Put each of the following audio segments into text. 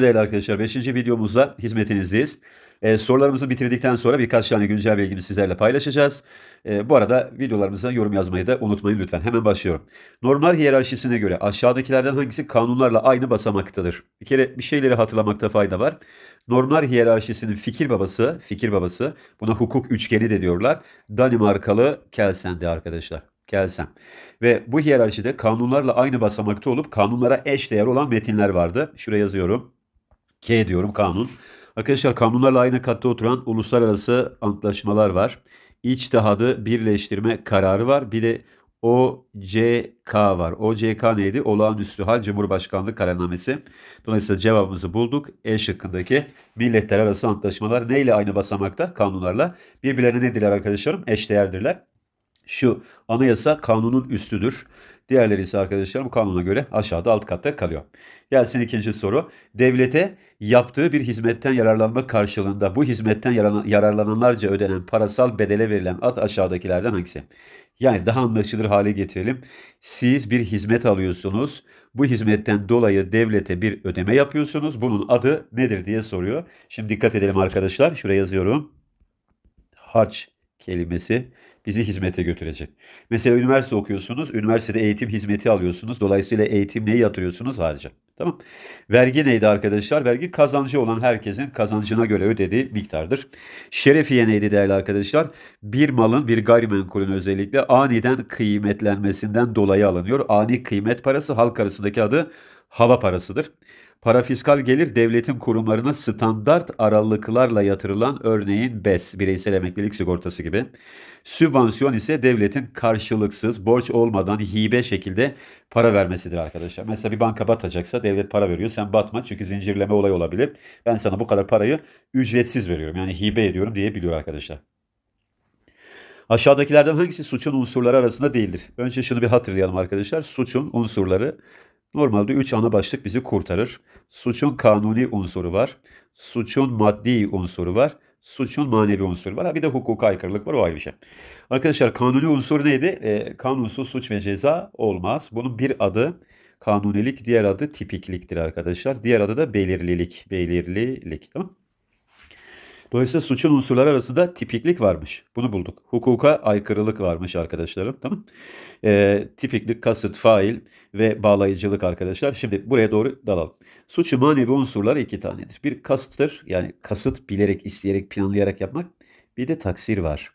Değerli arkadaşlar 5. videomuzla hizmetinizdeyiz. Ee, sorularımızı bitirdikten sonra birkaç tane güncel bilgimizi sizlerle paylaşacağız. Ee, bu arada videolarımıza yorum yazmayı da unutmayın lütfen. Hemen başlıyorum. Normlar hiyerarşisine göre aşağıdakilerden hangisi kanunlarla aynı basamaktadır? Bir kere bir şeyleri hatırlamakta fayda var. Normlar hiyerarşisinin fikir babası, fikir babası buna hukuk üçgeni de diyorlar. Danimarkalı Kelsen'di arkadaşlar. kelsen. Ve bu hiyerarşide kanunlarla aynı basamakta olup kanunlara eş değer olan metinler vardı. Şuraya yazıyorum. K diyorum kanun. Arkadaşlar kanunlarla aynı katta oturan uluslararası antlaşmalar var. İçtihadı birleştirme kararı var. Bir de OCK var. OCK neydi? Olağanüstü Hal Cumhurbaşkanlığı Kararnamesi. Dolayısıyla cevabımızı bulduk. E şıkkındaki milletler arası antlaşmalar neyle aynı basamakta? Kanunlarla. Birbirlerine nedirler arkadaşlarım? Eşdeğerdirler. Şu anayasa kanunun üstüdür. Diğerleri ise arkadaşlarım kanuna göre aşağıda alt katta kalıyor. Gelsin ikinci soru. Devlete yaptığı bir hizmetten yararlanma karşılığında bu hizmetten yararlananlarca ödenen parasal bedele verilen ad aşağıdakilerden hangisi? Yani daha anlaşılır hale getirelim. Siz bir hizmet alıyorsunuz. Bu hizmetten dolayı devlete bir ödeme yapıyorsunuz. Bunun adı nedir diye soruyor. Şimdi dikkat edelim arkadaşlar. Şuraya yazıyorum. Harç kelimesi bizi hizmete götürecek. Mesela üniversite okuyorsunuz, üniversitede eğitim hizmeti alıyorsunuz. Dolayısıyla eğitim neyi yatırıyorsunuz? Harca. Tamam. Vergi neydi arkadaşlar? Vergi kazancı olan herkesin kazancına göre ödediği miktardır. Şerefiye neydi değerli arkadaşlar? Bir malın, bir gayrimenkulün özellikle aniden kıymetlenmesinden dolayı alınıyor. Ani kıymet parası halk arasındaki adı hava parasıdır. Para fiskal gelir devletin kurumlarına standart aralıklarla yatırılan örneğin BES, bireysel emeklilik sigortası gibi. Sübvansiyon ise devletin karşılıksız, borç olmadan hibe şekilde para vermesidir arkadaşlar. Mesela bir banka batacaksa devlet para veriyor. Sen batma çünkü zincirleme olay olabilir. Ben sana bu kadar parayı ücretsiz veriyorum. Yani hibe ediyorum diyebiliyor arkadaşlar. Aşağıdakilerden hangisi suçun unsurları arasında değildir? Önce şunu bir hatırlayalım arkadaşlar. Suçun unsurları Normalde üç ana başlık bizi kurtarır. Suçun kanuni unsuru var. Suçun maddi unsuru var. Suçun manevi unsuru var. bir de hukuka aykırılık var o ayrı bir şey. Arkadaşlar kanuni unsur neydi? E, kanunsuz suç ve ceza olmaz. Bunun bir adı kanunilik, diğer adı tipikliktir arkadaşlar. Diğer adı da belirlilik. Belirlilik. Tamam Dolayısıyla suçun unsurları arasında tipiklik varmış. Bunu bulduk. Hukuka aykırılık varmış arkadaşlarım. Tamam e, Tipiklik, kasıt, fail ve bağlayıcılık arkadaşlar. Şimdi buraya doğru dalalım. Suçu manevi unsurları iki tanedir. Bir kasıttır. Yani kasıt bilerek, isteyerek, planlayarak yapmak. Bir de taksir var.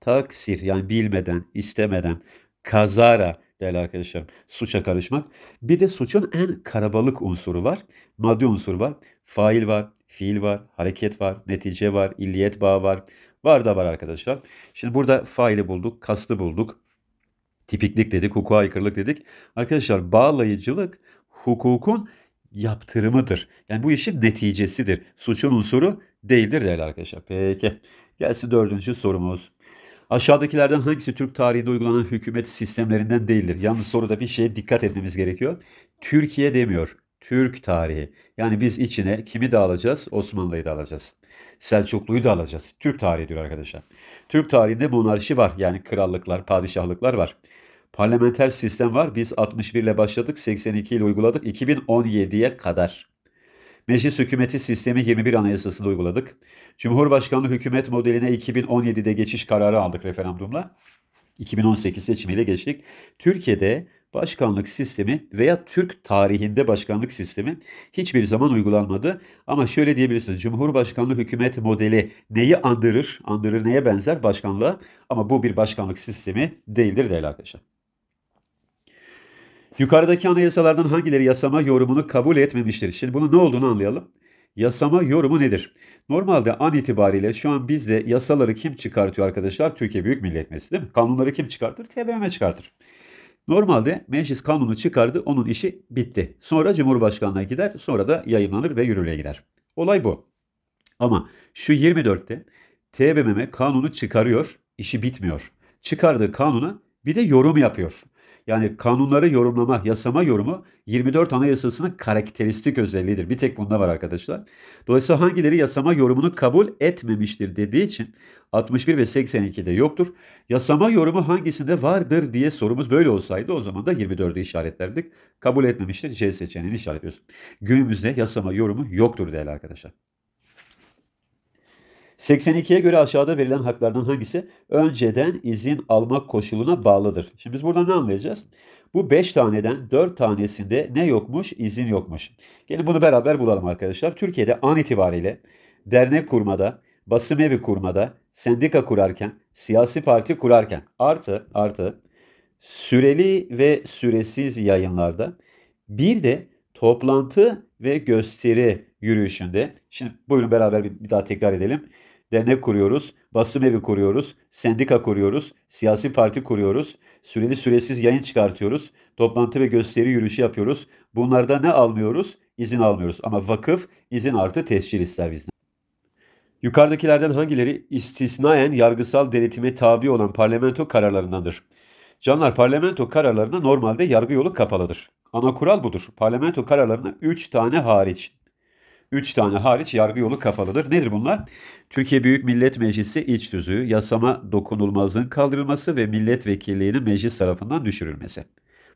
Taksir yani bilmeden, istemeden, kazara değerli arkadaşlarım suça karışmak. Bir de suçun en karabalık unsuru var. Maddi unsur var. Fail var fiil var, hareket var, netice var, illiyet bağı var. Var da var arkadaşlar. Şimdi burada faili bulduk, kastı bulduk. Tipiklik dedik, hukuka aykırılık dedik. Arkadaşlar bağlayıcılık hukukun yaptırımıdır. Yani bu işin neticesidir. Suçun unsuru değildir değerli arkadaşlar. Peki. Gelsin dördüncü sorumuz. Aşağıdakilerden hangisi Türk tarihinde uygulanan hükümet sistemlerinden değildir? Yalnız soruda bir şeye dikkat etmemiz gerekiyor. Türkiye demiyor. Türk tarihi. Yani biz içine kimi de alacağız? Osmanlı'yı da alacağız. Selçuklu'yu da alacağız. Türk tarihi diyor arkadaşlar. Türk tarihinde monarşi var. Yani krallıklar, padişahlıklar var. Parlamenter sistem var. Biz 61 ile başladık. 82 ile uyguladık. 2017'ye kadar. Meclis hükümeti sistemi 21 anayasasında uyguladık. Cumhurbaşkanlığı hükümet modeline 2017'de geçiş kararı aldık referandumla. 2018 seçimiyle geçtik. Türkiye'de başkanlık sistemi veya Türk tarihinde başkanlık sistemi hiçbir zaman uygulanmadı. Ama şöyle diyebilirsiniz. Cumhurbaşkanlığı hükümet modeli neyi andırır? Andırır neye benzer başkanlığa? Ama bu bir başkanlık sistemi değildir değerli arkadaşlar. Yukarıdaki anayasalardan hangileri yasama yorumunu kabul etmemiştir? Şimdi bunun ne olduğunu anlayalım. Yasama yorumu nedir? Normalde an itibariyle şu an bizde yasaları kim çıkartıyor arkadaşlar? Türkiye Büyük Millet Meclisi değil mi? Kanunları kim çıkartır? TBMM çıkartır. Normalde meclis kanunu çıkardı, onun işi bitti. Sonra cumhurbaşkanlığı gider, sonra da yayınlanır ve yürürlüğe girer. Olay bu. Ama şu 24'te TBMM e kanunu çıkarıyor, işi bitmiyor. Çıkardığı kanuna bir de yorum yapıyor. Yani kanunları yorumlama, yasama yorumu 24 Anayasası'nın karakteristik özelliğidir. Bir tek bunda var arkadaşlar. Dolayısıyla hangileri yasama yorumunu kabul etmemiştir dediği için 61 ve 82'de yoktur. Yasama yorumu hangisinde vardır diye sorumuz böyle olsaydı o zaman da 24'ü işaretlerdik. Kabul etmemiştir C seçeneğini işaretliyoruz. Günümüzde yasama yorumu yoktur değerli arkadaşlar. 82'ye göre aşağıda verilen haklardan hangisi önceden izin almak koşuluna bağlıdır? Şimdi biz buradan ne anlayacağız? Bu 5 taneden 4 tanesinde ne yokmuş? İzin yokmuş. Gelin bunu beraber bulalım arkadaşlar. Türkiye'de an itibariyle dernek kurmada, basım evi kurmada, sendika kurarken, siyasi parti kurarken artı artı süreli ve süresiz yayınlarda bir de toplantı ve gösteri yürüyüşünde. Şimdi buyurun beraber bir, bir daha tekrar edelim dernek kuruyoruz, basım evi kuruyoruz, sendika kuruyoruz, siyasi parti kuruyoruz, süreli süresiz yayın çıkartıyoruz, toplantı ve gösteri yürüyüşü yapıyoruz. Bunlarda ne almıyoruz? İzin almıyoruz. Ama vakıf izin artı tescil ister bizden. Yukarıdakilerden hangileri istisnaen yargısal denetime tabi olan parlamento kararlarındandır? Canlar parlamento kararlarına normalde yargı yolu kapalıdır. Ana kural budur. Parlamento kararlarına 3 tane hariç. 3 tane hariç yargı yolu kapalıdır. Nedir bunlar? Türkiye Büyük Millet Meclisi iç tüzüğü, yasama dokunulmazlığın kaldırılması ve milletvekilliğinin meclis tarafından düşürülmesi.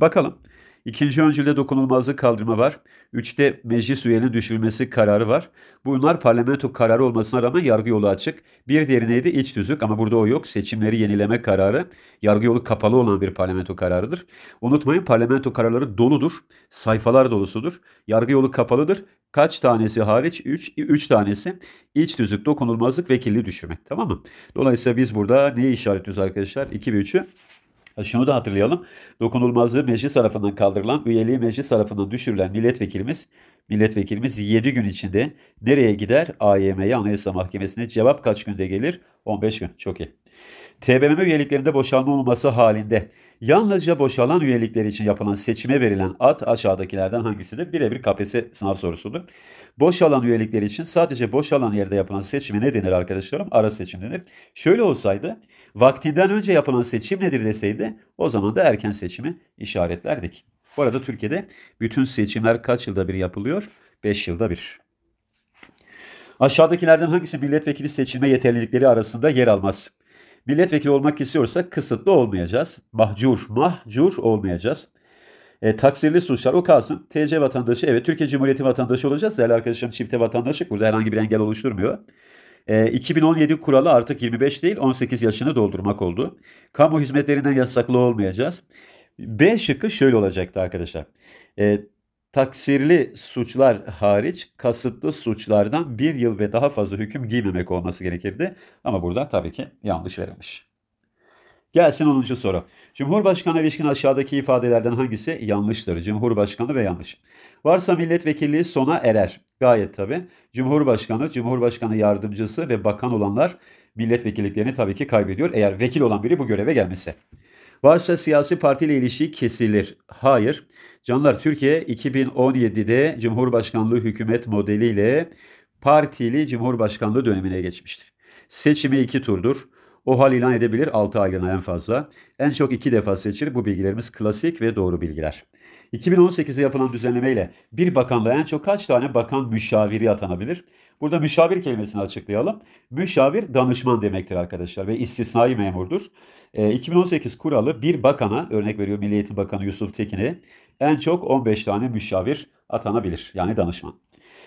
Bakalım İkinci öncülde dokunulmazlık kaldırma var. Üçte meclis üyenin düşürülmesi kararı var. Bunlar parlamento kararı olmasına rağmen yargı yolu açık. Bir diğeri neydi? İç tüzük ama burada o yok. Seçimleri yenileme kararı yargı yolu kapalı olan bir parlamento kararıdır. Unutmayın parlamento kararları doludur. Sayfalar dolusudur. Yargı yolu kapalıdır. Kaç tanesi hariç? 3 3 tanesi iç tüzük, dokunulmazlık ve düşürmek. Tamam mı? Dolayısıyla biz burada neyi işaretliyoruz arkadaşlar? 2 ve 3'ü şunu da hatırlayalım. Dokunulmazlığı meclis tarafından kaldırılan, üyeliği meclis tarafından düşürülen milletvekilimiz, milletvekilimiz 7 gün içinde nereye gider? AYM'ye, Anayasa Mahkemesi'ne cevap kaç günde gelir? 15 gün. Çok iyi. TBMM üyeliklerinde boşalma olması halinde Yalnızca boşalan üyelikler için yapılan seçime verilen ad aşağıdakilerden hangisidir? Birebir KPSS sınav sorusudur. Boşalan üyelikler için sadece boşalan yerde yapılan seçime ne denir arkadaşlarım? Ara seçim denir. Şöyle olsaydı vaktinden önce yapılan seçim nedir deseydi o zaman da erken seçimi işaretlerdik. Bu arada Türkiye'de bütün seçimler kaç yılda bir yapılıyor? 5 yılda bir. Aşağıdakilerden hangisi milletvekili seçilme yeterlilikleri arasında yer almaz? Milletvekili olmak istiyorsa kısıtlı olmayacağız. Mahcur, mahcur olmayacağız. E, taksirli suçlar o kalsın. TC vatandaşı evet Türkiye Cumhuriyeti vatandaşı olacağız. Değerli arkadaşlarım çifte vatandaşlık burada herhangi bir engel oluşturmuyor. E, 2017 kuralı artık 25 değil 18 yaşını doldurmak oldu. Kamu hizmetlerinden yasaklı olmayacağız. B şıkkı şöyle olacaktı arkadaşlar. E, taksirli suçlar hariç kasıtlı suçlardan bir yıl ve daha fazla hüküm giymemek olması gerekirdi. Ama burada tabii ki yanlış verilmiş. Gelsin 10. soru. Cumhurbaşkanı ilişkin aşağıdaki ifadelerden hangisi yanlıştır? Cumhurbaşkanı ve yanlış. Varsa milletvekilliği sona erer. Gayet tabii. Cumhurbaşkanı, Cumhurbaşkanı yardımcısı ve bakan olanlar milletvekilliklerini tabii ki kaybediyor. Eğer vekil olan biri bu göreve gelmese. Varsa siyasi partiyle ilişki kesilir. Hayır. Canlar Türkiye 2017'de Cumhurbaşkanlığı hükümet modeliyle partili Cumhurbaşkanlığı dönemine geçmiştir. Seçimi iki turdur. O hal ilan edebilir 6 aylığına en fazla. En çok iki defa seçilir. Bu bilgilerimiz klasik ve doğru bilgiler. 2018'de yapılan düzenlemeyle bir bakanlığa en çok kaç tane bakan müşaviri atanabilir? Burada müşavir kelimesini açıklayalım. Müşavir danışman demektir arkadaşlar ve istisnai memurdur. E, ee, 2018 kuralı bir bakana, örnek veriyor Milli Eğitim Bakanı Yusuf Tekin'e en çok 15 tane müşavir atanabilir yani danışman.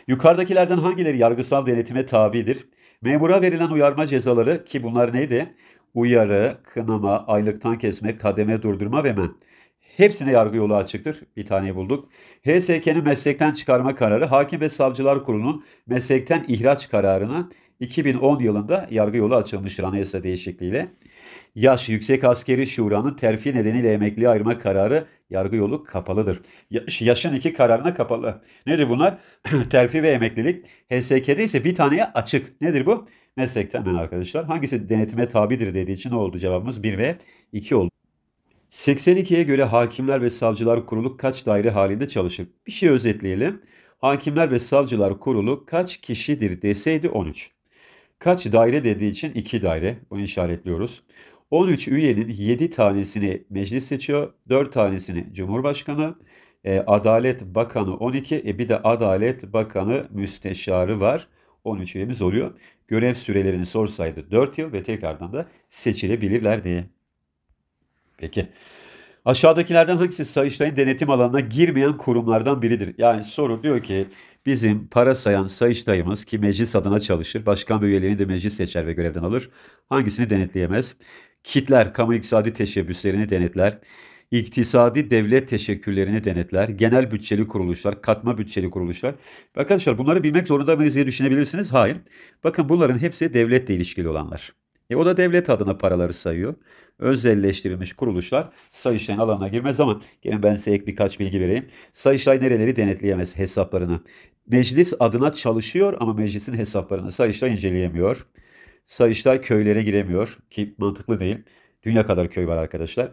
Yukarıdakilerden hangileri yargısal denetime tabidir? Memura verilen uyarma cezaları ki bunlar neydi? Uyarı, kınama, aylıktan kesme, kademe durdurma ve men. Hepsi de yargı yolu açıktır. Bir tane bulduk. HSK'nin meslekten çıkarma kararı Hakim ve Savcılar Kurulu'nun meslekten ihraç kararına 2010 yılında yargı yolu açılmıştır anayasa değişikliğiyle. Yaş Yüksek Askeri Şura'nın terfi nedeniyle emekliye ayırma kararı yargı yolu kapalıdır. Yaş, yaşın iki kararına kapalı. Nedir bunlar? terfi ve emeklilik. HSK'de ise bir taneye açık. Nedir bu? Meslekten ben arkadaşlar. Hangisi denetime tabidir dediği için ne oldu cevabımız? 1 ve 2 oldu. 82'ye göre Hakimler ve Savcılar Kurulu kaç daire halinde çalışır? Bir şey özetleyelim. Hakimler ve Savcılar Kurulu kaç kişidir deseydi 13. Kaç daire dediği için 2 daire. Bunu işaretliyoruz. 13 üyenin 7 tanesini meclis seçiyor. 4 tanesini Cumhurbaşkanı. E, Adalet Bakanı 12. E, bir de Adalet Bakanı müsteşarı var. 13 üyemiz oluyor. Görev sürelerini sorsaydı 4 yıl ve tekrardan da seçilebilirler diye. Peki. Aşağıdakilerden hangisi Sayıştay'ın denetim alanına girmeyen kurumlardan biridir? Yani soru diyor ki bizim para sayan Sayıştay'ımız ki meclis adına çalışır, başkan ve üyelerini de meclis seçer ve görevden alır. Hangisini denetleyemez? Kitler, kamu iktisadi teşebbüslerini denetler. İktisadi devlet teşekkürlerini denetler. Genel bütçeli kuruluşlar, katma bütçeli kuruluşlar. Arkadaşlar bunları bilmek zorunda mıyız diye düşünebilirsiniz. Hayır. Bakın bunların hepsi devletle ilişkili olanlar. E o da devlet adına paraları sayıyor. Özelleştirilmiş kuruluşlar Sayıştay'ın alanına girmez ama gelin ben size ek birkaç bilgi vereyim. Sayıştay nereleri denetleyemez hesaplarını. Meclis adına çalışıyor ama meclisin hesaplarını Sayıştay inceleyemiyor. Sayıştay köylere giremiyor ki mantıklı değil. Dünya kadar köy var arkadaşlar.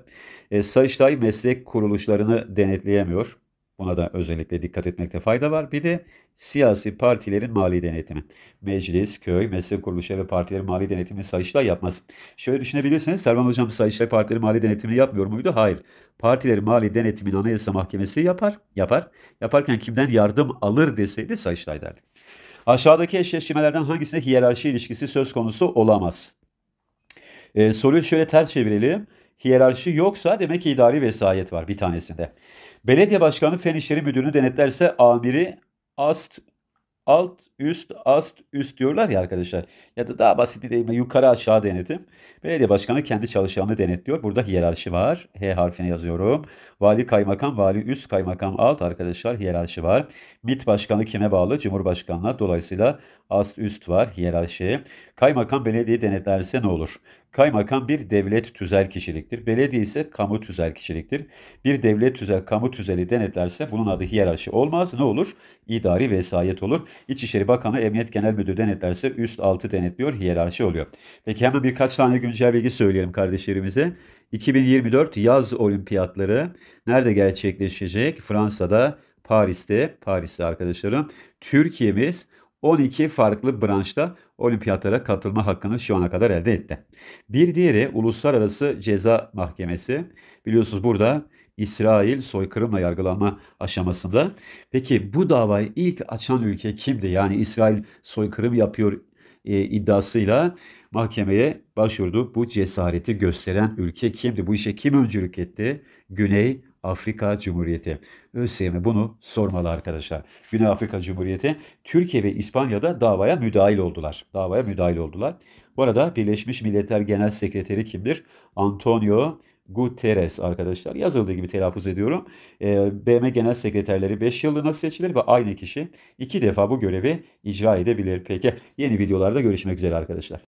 E, Sayıştay meslek kuruluşlarını denetleyemiyor. Buna da özellikle dikkat etmekte fayda var. Bir de siyasi partilerin mali denetimi. Meclis, köy, meslek kuruluşları ve partilerin mali denetimini Sayıştay yapmaz. Şöyle düşünebilirsiniz. Servan Hocam Sayıştay partilerin mali denetimini yapmıyor muydu? Hayır. Partilerin mali denetimini Anayasa Mahkemesi yapar. Yapar. Yaparken kimden yardım alır deseydi Sayıştay derdi. Aşağıdaki eşleşmelerden hangisinde hiyerarşi ilişkisi söz konusu olamaz? Ee, soruyu şöyle ters çevirelim. Hiyerarşi yoksa demek ki idari vesayet var bir tanesinde. Belediye başkanı fen işleri müdürünü denetlerse amiri ast alt üst ast üst diyorlar ya arkadaşlar. Ya da daha basit bir deyimle yukarı aşağı denetim. Belediye başkanı kendi çalışanını denetliyor. Burada hiyerarşi var. H harfine yazıyorum. Vali kaymakam, vali üst kaymakam alt arkadaşlar hiyerarşi var. MİT başkanı kime bağlı? Cumhurbaşkanına. Dolayısıyla ast üst var hiyerarşi. Kaymakam belediye denetlerse ne olur? Kaymakam bir devlet tüzel kişiliktir. Belediye ise kamu tüzel kişiliktir. Bir devlet tüzel, kamu tüzeli denetlerse bunun adı hiyerarşi olmaz. Ne olur? İdari vesayet olur. İçişleri Bakanı Emniyet Genel Müdürü denetlerse üst altı denetliyor. Hiyerarşi oluyor. Peki hemen birkaç tane güncel bilgi söyleyelim kardeşlerimize. 2024 yaz olimpiyatları nerede gerçekleşecek? Fransa'da, Paris'te, Paris'te arkadaşlarım. Türkiye'miz 12 farklı branşta olimpiyatlara katılma hakkını şu ana kadar elde etti. Bir diğeri Uluslararası Ceza Mahkemesi. Biliyorsunuz burada İsrail soykırımla yargılanma aşamasında. Peki bu davayı ilk açan ülke kimdi? Yani İsrail soykırım yapıyor e, iddiasıyla mahkemeye başvurdu. Bu cesareti gösteren ülke kimdi? Bu işe kim öncülük etti? Güney Afrika Cumhuriyeti. ÖSYM bunu sormalı arkadaşlar. Güney Afrika Cumhuriyeti, Türkiye ve İspanya'da davaya müdahil oldular. Davaya müdahil oldular. Bu arada Birleşmiş Milletler Genel Sekreteri kimdir? Antonio Guterres arkadaşlar. Yazıldığı gibi telaffuz ediyorum. E, ee, BM Genel Sekreterleri 5 yıllığına seçilir ve aynı kişi 2 defa bu görevi icra edebilir. Peki yeni videolarda görüşmek üzere arkadaşlar.